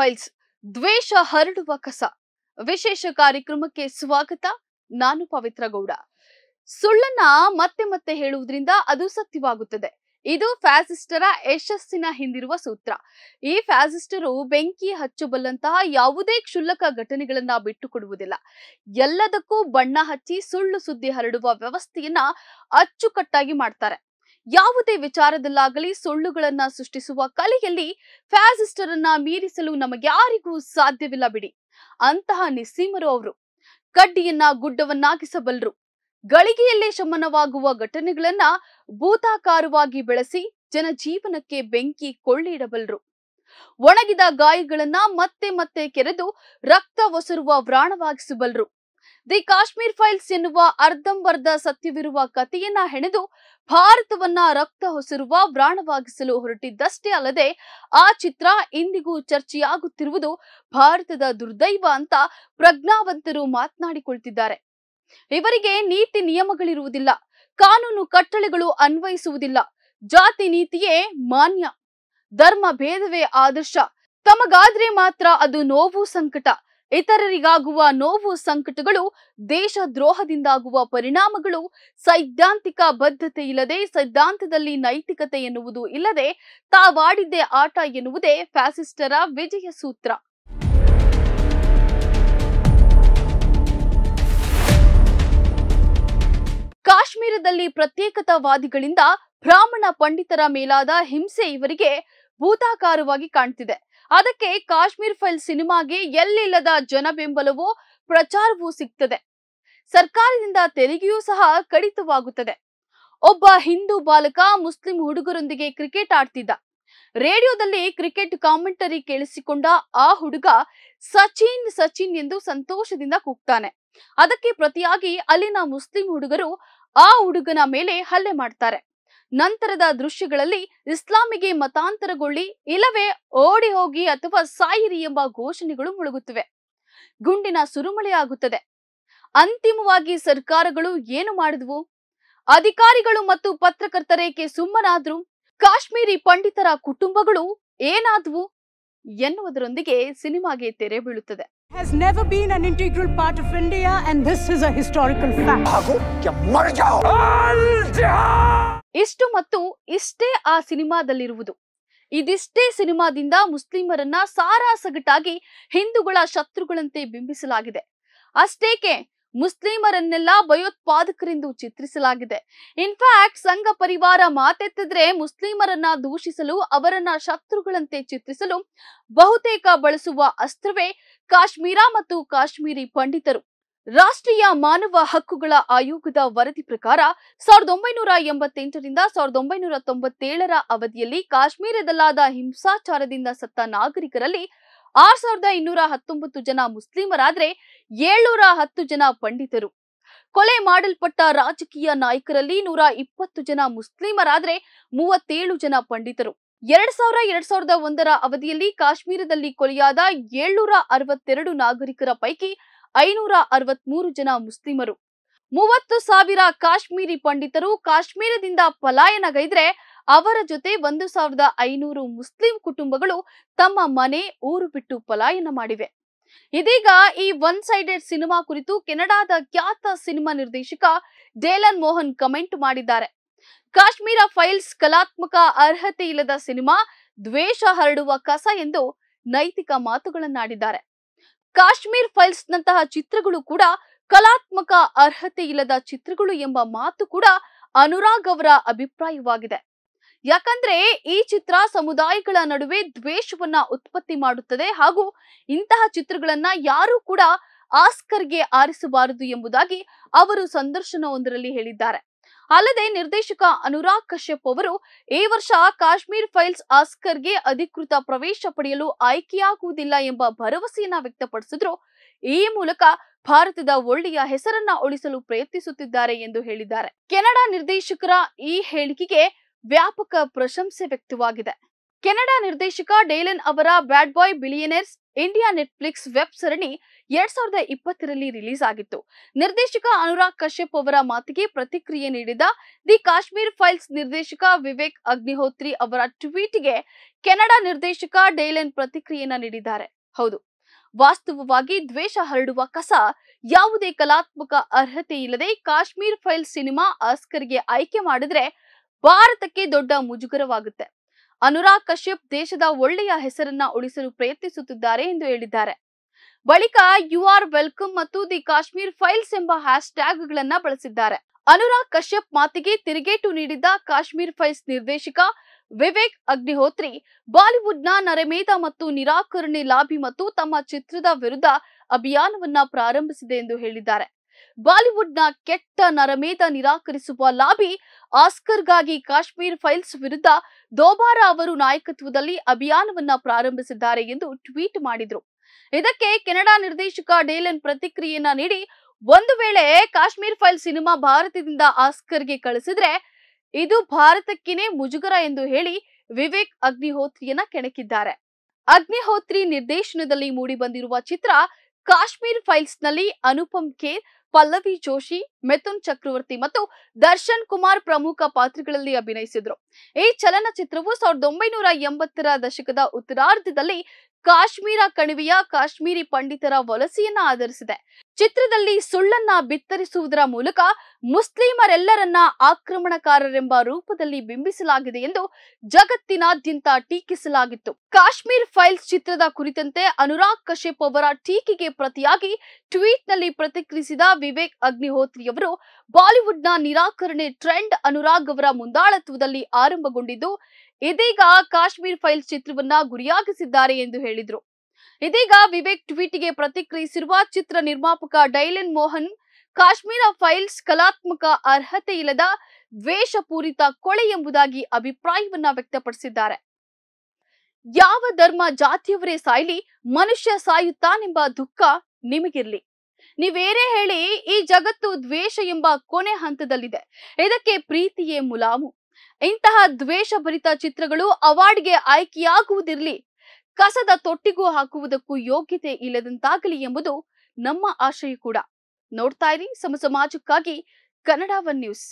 Files ದ್ವೇಷ ಹರಡುವ ಕಸ ವಿಶೇಷ ಕಾರ್ಯಕ್ರಮಕ್ಕೆ ಸ್ವಾಗತ ನಾನು ಪವಿತ್ರ ಗೌಡ ಸುಳ್ಳನ್ನ ಮತ್ತೆ ಮತ್ತೆ ಹೇಳುವುದರಿಂದ ಅದು ಸತ್ಯವಾಗುತ್ತದೆ ಇದು ಫ್ಯಾಸಿಸ್ಟರ ಯಶಸ್ಸಿನ ಹಿಂದಿರುವ ಸೂತ್ರ ಈ ಫ್ಯಾಸಿಸ್ಟರು ಬೆಂಕಿ ಹಚ್ಚಬಲ್ಲಂತಹ ಯಾವುದೇ ಕ್ಷುಲ್ಲಕ ಘಟನೆಗಳನ್ನ ಬಿಟ್ಟುಕೊಡುವುದಿಲ್ಲ ಎಲ್ಲದಕ್ಕೂ ಬಣ್ಣ ಹಚ್ಚಿ ಸುಳ್ಳು ಸುದ್ದಿ ಹರಡುವ ವ್ಯವಸ್ಥೆಯನ್ನ ಅಚ್ಚುಕಟ್ಟಾಗಿ ಮಾಡ್ತಾರೆ ಯಾವುದೇ ವಿಚಾರದಲ್ಲಾಗಲಿ ಸುಳ್ಳುಗಳನ್ನ ಸೃಷ್ಟಿಸುವ ಕಲೆಯಲ್ಲಿ ಫ್ಯಾಸಿಸ್ಟರನ್ನ ಮೀರಿಸಲು ನಮಗ್ಯಾರಿಗೂ ಸಾಧ್ಯವಿಲ್ಲ ಬಿಡಿ ಅಂತಹ ನಿಸ್ಸೀಮರು ಅವರು ಕಡ್ಡಿಯನ್ನ ಗುಡ್ಡವನ್ನಾಗಿಸಬಲ್ಲರು ಗಳಿಗೆಯಲ್ಲೇ ಶಮನವಾಗುವ ಘಟನೆಗಳನ್ನ ಭೂತಾಕಾರವಾಗಿ ಬೆಳೆಸಿ ಜನಜೀವನಕ್ಕೆ ಬೆಂಕಿ ಕೊಳ್ಳಿಡಬಲ್ಲರು ಒಣಗಿದ ಗಾಯಗಳನ್ನ ಮತ್ತೆ ಮತ್ತೆ ಕೆರೆದು ರಕ್ತ ಒಸರುವ ವ್ರಾಣವಾಗಿಸಬಲ್ಲರು ದಿ ಕಾಶ್ಮೀರ್ ಫೈಲ್ಸ್ ಎನ್ನುವ ಅರ್ಧಂಬರ್ಧ ಸತ್ಯವಿರುವ ಕಥೆಯನ್ನ ಹೆಣೆದು ಭಾರತವನ್ನ ರಕ್ತ ಹೊಸಿರುವ ವ್ರಾಣವಾಗಿಸಲು ಹೊರಟಿದ್ದಷ್ಟೇ ಅಲ್ಲದೆ ಆ ಚಿತ್ರ ಇಂದಿಗೂ ಚರ್ಚೆಯಾಗುತ್ತಿರುವುದು ಭಾರತದ ದುರ್ದೈವ ಅಂತ ಪ್ರಜ್ಞಾವಂತರು ಮಾತನಾಡಿಕೊಳ್ತಿದ್ದಾರೆ ಇವರಿಗೆ ನೀತಿ ನಿಯಮಗಳಿರುವುದಿಲ್ಲ ಕಾನೂನು ಕಟ್ಟಳೆಗಳು ಅನ್ವಯಿಸುವುದಿಲ್ಲ ಜಾತಿ ನೀತಿಯೇ ಮಾನ್ಯ ಧರ್ಮ ಭೇದವೇ ಆದರ್ಶ ತಮಗಾದ್ರೆ ಮಾತ್ರ ಅದು ನೋವು ಸಂಕಟ ಇತರರಿಗಾಗುವ ನೋವು ಸಂಕಟಗಳು ದೇಶ ದ್ರೋಹದಿಂದಾಗುವ ಪರಿಣಾಮಗಳು ಸೈದ್ಧಾಂತಿಕ ಬದ್ಧತೆ ಇಲ್ಲದೆ ಸೈದ್ಧಾಂತದಲ್ಲಿ ನೈತಿಕತೆ ಎನ್ನುವುದು ಇಲ್ಲದೆ ತಾವಾಡಿದ್ದೇ ಆಟ ಎನ್ನುವುದೇ ಫ್ಯಾಸಿಸ್ಟರ ವಿಜಯ ಸೂತ್ರ ಕಾಶ್ಮೀರದಲ್ಲಿ ಪ್ರತ್ಯೇಕತಾವಾದಿಗಳಿಂದ ಬ್ರಾಹ್ಮಣ ಪಂಡಿತರ ಮೇಲಾದ ಹಿಂಸೆ ಇವರಿಗೆ ಭೂತಾಕಾರವಾಗಿ ಕಾಣ್ತಿದೆ ಅದಕ್ಕೆ ಕಾಶ್ಮೀರ್ ಫೈಲ್ ಸಿನಿಮಾಗೆ ಎಲ್ಲಿಲ್ಲದ ಜನ ಬೆಂಬಲವೂ ಪ್ರಚಾರವೂ ಸಿಗ್ತದೆ ಸರ್ಕಾರದಿಂದ ತೆರಿಗೆಯೂ ಸಹ ಕಡಿತವಾಗುತ್ತದೆ ಒಬ್ಬ ಹಿಂದೂ ಬಾಲಕ ಮುಸ್ಲಿಂ ಹುಡುಗರೊಂದಿಗೆ ಕ್ರಿಕೆಟ್ ಆಡ್ತಿದ್ದ ರೇಡಿಯೋದಲ್ಲಿ ಕ್ರಿಕೆಟ್ ಕಾಮೆಂಟರಿ ಕೇಳಿಸಿಕೊಂಡ ಆ ಹುಡುಗ ಸಚಿನ್ ಸಚಿನ್ ಎಂದು ಸಂತೋಷದಿಂದ ಕೂಗ್ತಾನೆ ಅದಕ್ಕೆ ಪ್ರತಿಯಾಗಿ ಅಲ್ಲಿನ ಮುಸ್ಲಿಂ ಹುಡುಗರು ಆ ಹುಡುಗನ ಮೇಲೆ ಹಲ್ಲೆ ಮಾಡ್ತಾರೆ ನಂತರದ ದೃಶ್ಯಗಳಲ್ಲಿ ಇಸ್ಲಾಮಿಗೆ ಮತಾಂತರಗೊಳ್ಳಿ ಇಲ್ಲವೇ ಓಡಿ ಹೋಗಿ ಅಥವಾ ಸಾಯಿರಿ ಎಂಬ ಘೋಷಣೆಗಳು ಮುಳುಗುತ್ತಿವೆ ಗುಂಡಿನ ಸುರುಮಳೆಯಾಗುತ್ತದೆ ಅಂತಿಮವಾಗಿ ಸರ್ಕಾರಗಳು ಏನು ಮಾಡಿದ್ವು ಅಧಿಕಾರಿಗಳು ಮತ್ತು ಪತ್ರಕರ್ತರೇಕೆ ಸುಮ್ಮನಾದ್ರು ಕಾಶ್ಮೀರಿ ಪಂಡಿತರ ಕುಟುಂಬಗಳು ಏನಾದ್ವು ಎನ್ನುವುದರೊಂದಿಗೆ ಸಿನಿಮಾಗೆ ತೆರೆ ಬೀಳುತ್ತದೆ has never been an integral part of India and this is a historical fact. ಇಷ್ಟು ಮತ್ತು ಇಷ್ಟೇ ಆ ಸಿನಿಮಾದಲ್ಲಿರುವುದು ಇದಿಷ್ಟೇ ಸಿನಿಮಾದಿಂದ ಮುಸ್ಲಿಮರನ್ನ ಸಾರಾ ಸಗಟಾಗಿ ಹಿಂದೂಗಳ ಶತ್ರುಗಳಂತೆ ಬಿಂಬಿಸಲಾಗಿದೆ ಅಷ್ಟೇಕೆ ಮುಸ್ಲಿಮರನ್ನೆಲ್ಲ ಭಯೋತ್ಪಾದಕರೆಂದು ಚಿತ್ರಿಸಲಾಗಿದೆ ಇನ್ಫ್ಯಾಕ್ಟ್ ಸಂಘ ಪರಿವಾರ ಮಾತೆತ್ತಿದ್ರೆ ಮುಸ್ಲಿಮರನ್ನ ದೂಷಿಸಲು ಅವರನ್ನ ಶತ್ರುಗಳಂತೆ ಚಿತ್ರಿಸಲು ಬಹುತೇಕ ಬಳಸುವ ಅಸ್ತ್ರವೇ ಕಾಶ್ಮೀರ ಮತ್ತು ಕಾಶ್ಮೀರಿ ಪಂಡಿತರು ರಾಷ್ಟ್ರೀಯ ಮಾನವ ಹಕ್ಕುಗಳ ಆಯೋಗದ ವರದಿ ಪ್ರಕಾರ ಸಾವಿರದ ಒಂಬೈನೂರ ಎಂಬತ್ತೆಂಟರಿಂದ ಸಾವಿರದ ಒಂಬೈನೂರ ತೊಂಬತ್ತೇಳರ ಅವಧಿಯಲ್ಲಿ ಕಾಶ್ಮೀರದಲ್ಲಾದ ಹಿಂಸಾಚಾರದಿಂದ ಸತ್ತ ನಾಗರಿಕರಲ್ಲಿ ಆರ್ ಸಾವಿರದ ಇನ್ನೂರ ಹತ್ತೊಂಬತ್ತು ಜನ ಮುಸ್ಲಿಮರಾದ್ರೆ ಏಳ್ನೂರ ಹತ್ತು ಜನ ಪಂಡಿತರು ಕೊಲೆ ಮಾಡಲ್ಪಟ್ಟ ರಾಜಕೀಯ ನಾಯಕರಲ್ಲಿ ನೂರ ಇಪ್ಪತ್ತು ಜನ ಮುಸ್ಲಿಮರಾದ್ರೆ ಮೂವತ್ತೇಳು ಜನ ಪಂಡಿತರು ಎರಡ್ ಸಾವಿರ ಎರಡ್ ಸಾವಿರದ ಒಂದರ ಅವಧಿಯಲ್ಲಿ ಕಾಶ್ಮೀರದಲ್ಲಿ ಕೊಲೆಯಾದ ಏಳ್ನೂರ ಅರವತ್ತೆರಡು ನಾಗರಿಕರ ಪೈಕಿ ಐನೂರ ಅರವತ್ಮೂರು ಜನ ಮುಸ್ಲಿಮರು ಮೂವತ್ತು ಸಾವಿರ ಕಾಶ್ಮೀರಿ ಪಂಡಿತರು ಕಾಶ್ಮೀರದಿಂದ ಪಲಾಯನಗೈದ್ರೆ ಅವರ ಜೊತೆ ಒಂದು ಸಾವಿರದ ಐನೂರು ಮುಸ್ಲಿಂ ಕುಟುಂಬಗಳು ತಮ್ಮ ಮನೆ ಊರು ಬಿಟ್ಟು ಪಲಾಯನ ಮಾಡಿವೆ ಇದೀಗ ಈ ಒನ್ ಸೈಡೆಡ್ ಸಿನಿಮಾ ಕುರಿತು ಕೆನಡಾದ ಖ್ಯಾತ ಸಿನಿಮಾ ನಿರ್ದೇಶಕ ಡೇಲನ್ ಮೋಹನ್ ಕಮೆಂಟ್ ಮಾಡಿದ್ದಾರೆ ಕಾಶ್ಮೀರ ಫೈಲ್ಸ್ ಕಲಾತ್ಮಕ ಅರ್ಹತೆ ಇಲ್ಲದ ಸಿನಿಮಾ ದ್ವೇಷ ಹರಡುವ ಕಸ ಎಂದು ನೈತಿಕ ಮಾತುಗಳನ್ನಾಡಿದ್ದಾರೆ ಕಾಶ್ಮೀರ್ ಫೈಲ್ಸ್ ನಂತಹ ಚಿತ್ರಗಳು ಕೂಡ ಕಲಾತ್ಮಕ ಅರ್ಹತೆ ಇಲ್ಲದ ಚಿತ್ರಗಳು ಎಂಬ ಮಾತು ಕೂಡ ಅನುರಾಗ್ ಅವರ ಅಭಿಪ್ರಾಯವಾಗಿದೆ ಯಾಕಂದ್ರೆ ಈ ಚಿತ್ರ ಸಮುದಾಯಗಳ ನಡುವೆ ದ್ವೇಷವನ್ನ ಉತ್ಪತ್ತಿ ಮಾಡುತ್ತದೆ ಹಾಗೂ ಇಂತಹ ಚಿತ್ರಗಳನ್ನ ಯಾರು ಕೂಡ ಆಸ್ಕರ್ಗೆ ಆರಿಸಬಾರದು ಎಂಬುದಾಗಿ ಅವರು ಸಂದರ್ಶನವೊಂದರಲ್ಲಿ ಹೇಳಿದ್ದಾರೆ ಅಲ್ಲದೆ ನಿರ್ದೇಶಕ ಅನುರಾಗ್ ಕಶ್ಯಪ್ ಅವರು ಈ ವರ್ಷ ಕಾಶ್ಮೀರ್ ಫೈಲ್ಸ್ ಆಸ್ಕರ್ಗೆ ಅಧಿಕೃತ ಪ್ರವೇಶ ಪಡೆಯಲು ಆಯ್ಕೆಯಾಗುವುದಿಲ್ಲ ಎಂಬ ಭರವಸೆಯನ್ನ ವ್ಯಕ್ತಪಡಿಸಿದ್ರು ಈ ಮೂಲಕ ಭಾರತದ ಒಳ್ಳೆಯ ಹೆಸರನ್ನ ಉಳಿಸಲು ಪ್ರಯತ್ನಿಸುತ್ತಿದ್ದಾರೆ ಎಂದು ಹೇಳಿದ್ದಾರೆ ಕೆನಡಾ ನಿರ್ದೇಶಕರ ಈ ಹೇಳಿಕೆಗೆ ವ್ಯಾಪಕ ಪ್ರಶಂಸೆ ವ್ಯಕ್ತವಾಗಿದೆ ಕೆನಡಾ ನಿರ್ದೇಶಕ ಡೇಲನ್ ಅವರ bad boy billionaires India Netflix web ಸರಣಿ ಎರಡ್ ಸಾವಿರದ ಇಪ್ಪತ್ತರಲ್ಲಿ ರಿಲೀಸ್ ಆಗಿತ್ತು ನಿರ್ದೇಶಕ ಅನುರಾಗ್ ಕಶ್ಯಪ್ ಅವರ ಮಾತಿಗೆ ಪ್ರತಿಕ್ರಿಯೆ ನೀಡಿದ ದಿ ಕಾಶ್ಮೀರ್ ಫೈಲ್ಸ್ ನಿರ್ದೇಶಕ ವಿವೇಕ್ ಅಗ್ನಿಹೋತ್ರಿ ಅವರ ಟ್ವೀಟ್ಗೆ ಕೆನಡಾ ನಿರ್ದೇಶಕ ಡೇಲನ್ ಪ್ರತಿಕ್ರಿಯೆಯನ್ನ ನೀಡಿದ್ದಾರೆ ಹೌದು ವಾಸ್ತವವಾಗಿ ದ್ವೇಷ ಹರಡುವ ಕಸ ಯಾವುದೇ ಕಲಾತ್ಮಕ ಅರ್ಹತೆ ಇಲ್ಲದೆ ಕಾಶ್ಮೀರ್ ಫೈಲ್ಸ್ ಸಿನಿಮಾ ಆಸ್ಕರ್ಗೆ ಆಯ್ಕೆ ಮಾಡಿದ್ರೆ ಭಾರತಕ್ಕೆ ದೊಡ್ಡ ಮುಜುಗರವಾಗುತ್ತೆ ಅನುರಾಗ್ ಕಶ್ಯಪ್ ದೇಶದ ಒಳ್ಳೆಯ ಹೆಸರನ್ನ ಉಳಿಸಲು ಪ್ರಯತ್ನಿಸುತ್ತಿದ್ದಾರೆ ಎಂದು ಹೇಳಿದ್ದಾರೆ ಬಳಿಕ ಯು ಆರ್ ವೆಲ್ಕಮ್ ಮತ್ತು ದಿ ಕಾಶ್ಮೀರ್ ಫೈಲ್ಸ್ ಎಂಬ ಹ್ಯಾಶ್ ಟ್ಯಾಗ್ಗಳನ್ನ ಬಳಸಿದ್ದಾರೆ ಅನುರಾಗ್ ಕಶ್ಯಪ್ ಮಾತಿಗೆ ತಿರುಗೇಟು ನೀಡಿದ್ದ ಕಾಶ್ಮೀರ್ ಫೈಲ್ಸ್ ನಿರ್ದೇಶಕ ವಿವೇಕ್ ಅಗ್ನಿಹೋತ್ರಿ ಬಾಲಿವುಡ್ನ ನರಮೇಧ ಮತ್ತು ನಿರಾಕರಣೆ ಲಾಭಿ ಮತ್ತು ತಮ್ಮ ಚಿತ್ರದ ವಿರುದ್ಧ ಅಭಿಯಾನವನ್ನ ಪ್ರಾರಂಭಿಸಿದೆ ಎಂದು ಹೇಳಿದ್ದಾರೆ ಬಾಲಿವುಡ್ನ ಕೆಟ್ಟ ನರಮೇಧ ನಿರಾಕರಿಸುವ ಲಾಬಿ ಆಸ್ಕರ್ಗಾಗಿ ಕಾಶ್ಮೀರ್ ಫೈಲ್ಸ್ ವಿರುದ್ಧ ದೋಬಾರ ಅವರು ನಾಯಕತ್ವದಲ್ಲಿ ಅಭಿಯಾನವನ್ನ ಪ್ರಾರಂಭಿಸಿದ್ದಾರೆ ಎಂದು ಟ್ವೀಟ್ ಮಾಡಿದ್ರು ಇದಕ್ಕೆ ಕೆನಡಾ ನಿರ್ದೇಶಕ ಡೇಲನ್ ಪ್ರತಿಕ್ರಿಯೆಯನ್ನ ನೀಡಿ ಒಂದು ವೇಳೆ ಕಾಶ್ಮೀರ್ ಫೈಲ್ ಸಿನಿಮಾ ಭಾರತದಿಂದ ಆಸ್ಕರ್ಗೆ ಕಳಿಸಿದ್ರೆ ಇದು ಭಾರತಕ್ಕೇನೆ ಮುಜುಗರ ಎಂದು ಹೇಳಿ ವಿವೇಕ್ ಅಗ್ನಿಹೋತ್ರಿಯನ್ನ ಕೆಣಕಿದ್ದಾರೆ ಅಗ್ನಿಹೋತ್ರಿ ನಿರ್ದೇಶನದಲ್ಲಿ ಮೂಡಿಬಂದಿರುವ ಚಿತ್ರ ಕಾಶ್ಮೀರ್ ಫೈಲ್ಸ್ ನಲ್ಲಿ ಅನುಪಮ್ ಖೇರ್ ಪಲ್ಲವಿ ಜೋಶಿ ಮೆಥುನ್ ಚಕ್ರವರ್ತಿ ಮತ್ತು ದರ್ಶನ್ ಕುಮಾರ್ ಪ್ರಮುಖ ಪಾತ್ರಗಳಲ್ಲಿ ಅಭಿನಯಿಸಿದ್ರು ಈ ಚಲನಚಿತ್ರವು ಸಾವಿರದ ಒಂಬೈನೂರ ಎಂಬತ್ತರ ದಶಕದ ಉತ್ತರಾರ್ಧದಲ್ಲಿ ಕಾಶ್ಮೀರ ಕಣಿವೆಯ ಕಾಶ್ಮೀರಿ ಪಂಡಿತರ ವಲಸೆಯನ್ನ ಆಧರಿಸಿದೆ ಚಿತ್ರದಲ್ಲಿ ಸುಳ್ಳನ್ನ ಬಿತ್ತರಿಸುವುದರ ಮೂಲಕ ಮುಸ್ಲಿಮರೆಲ್ಲರನ್ನ ಆಕ್ರಮಣಕಾರರೆಂಬ ರೂಪದಲ್ಲಿ ಬಿಂಬಿಸಲಾಗಿದೆ ಎಂದು ಜಗತ್ತಿನಾದ್ಯಂತ ಟೀಕಿಸಲಾಗಿತ್ತು ಕಾಶ್ಮೀರ್ ಫೈಲ್ಸ್ ಚಿತ್ರದ ಕುರಿತಂತೆ ಅನುರಾಗ್ ಕಶ್ಯಪ್ ಅವರ ಟೀಕೆಗೆ ಪ್ರತಿಯಾಗಿ ಟ್ವೀಟ್ನಲ್ಲಿ ಪ್ರತಿಕ್ರಿಯಿಸಿದ ವಿವೇಕ್ ಅಗ್ನಿಹೋತ್ರಿಯವರು ಬಾಲಿವುಡ್ನ ನಿರಾಕರಣೆ ಟ್ರೆಂಡ್ ಅನುರಾಗ್ ಅವರ ಮುಂದಾಳತ್ವದಲ್ಲಿ ಆರಂಭಗೊಂಡಿದ್ದು ಇದೀಗ ಕಾಶ್ಮೀರ್ ಫೈಲ್ಸ್ ಚಿತ್ರವನ್ನ ಗುರಿಯಾಗಿಸಿದ್ದಾರೆ ಎಂದು ಹೇಳಿದ್ರು ಇದೀಗ ವಿವೇಕ್ ಟ್ವೀಟ್ಗೆ ಪ್ರತಿಕ್ರಿಯಿಸಿರುವ ಚಿತ್ರ ನಿರ್ಮಾಪಕ ಡೈಲೆನ್ ಮೋಹನ್ ಕಾಶ್ಮೀರ ಫೈಲ್ಸ್ ಕಲಾತ್ಮಕ ಅರ್ಹತೆ ಇಲ್ಲದ ದ್ವೇಷಪೂರಿತ ಕೊಳೆ ಎಂಬುದಾಗಿ ಅಭಿಪ್ರಾಯವನ್ನ ವ್ಯಕ್ತಪಡಿಸಿದ್ದಾರೆ ಯಾವ ಧರ್ಮ ಜಾತಿಯವರೇ ಸಾಯ್ಲಿ ಮನುಷ್ಯ ಸಾಯುತ್ತಾನೆಂಬ ದುಃಖ ನಿಮಗಿರ್ಲಿ ನೀವೇನೇ ಹೇಳಿ ಈ ಜಗತ್ತು ದ್ವೇಷ ಎಂಬ ಕೊನೆ ಹಂತದಲ್ಲಿದೆ ಇದಕ್ಕೆ ಪ್ರೀತಿಯೇ ಮುಲಾಮು ಇಂತಹ ದ್ವೇಷಭರಿತ ಚಿತ್ರಗಳು ಅವಾರ್ಡ್ಗೆ ಆಯ್ಕೆಯಾಗುವುದಿರಲಿ ಕಸದ ತೊಟ್ಟಿಗೂ ಹಾಕುವುದಕ್ಕೂ ಯೋಗ್ಯತೆ ಇಲ್ಲದಂತಾಗಲಿ ಎಂಬುದು ನಮ್ಮ ಆಶಯ ಕೂಡ ನೋಡ್ತಾ ಇರಿ ಸಮ ಸಮಾಜಕ್ಕಾಗಿ ಒನ್ ನ್ಯೂಸ್